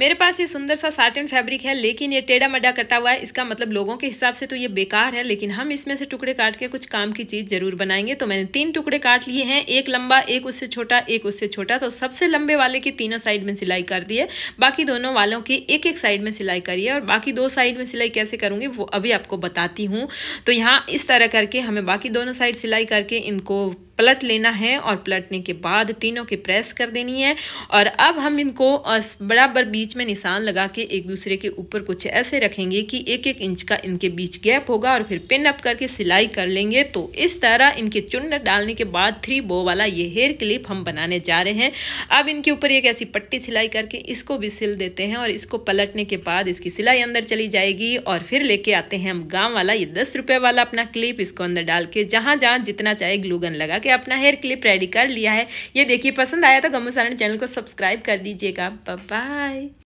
मेरे पास ये सुंदर सा साटन फैब्रिक है लेकिन ये टेढ़ा मड्ढा कटा हुआ है इसका मतलब लोगों के हिसाब से तो ये बेकार है लेकिन हम इसमें से टुकड़े काट के कुछ काम की चीज़ जरूर बनाएंगे तो मैंने तीन टुकड़े काट लिए हैं एक लंबा एक उससे छोटा एक उससे छोटा तो सबसे लंबे वाले की तीनों साइड में सिलाई कर दी है बाकी दोनों वालों की एक एक साइड में सिलाई करी है और बाकी दो साइड में सिलाई कैसे करूँगी वो अभी आपको बताती हूँ तो यहाँ इस तरह करके हमें बाकी दोनों साइड सिलाई करके इनको पलट लेना है और पलटने के बाद तीनों के प्रेस कर देनी है और अब हम इनको बराबर बीच में निशान लगा के एक दूसरे के ऊपर कुछ ऐसे रखेंगे कि एक एक इंच का इनके बीच गैप होगा और फिर पिन अप करके सिलाई कर लेंगे तो इस तरह इनके चुन डालने के बाद थ्री बो वाला ये हेयर क्लिप हम बनाने जा रहे हैं अब इनके ऊपर एक ऐसी पट्टी सिलाई करके इसको भी सिल देते हैं और इसको पलटने के बाद इसकी सिलाई अंदर चली जाएगी और फिर लेके आते हैं हम गाँव वाला ये दस रुपए वाला अपना क्लिप इसको अंदर डाल के जहाँ जहाँ जितना चाहे ग्लूगन लगा के करके अपना हेयर क्लिप रेडी कर लिया है ये देखिए पसंद आया तो गमोसारण चैनल को सब्सक्राइब कर दीजिएगा बाय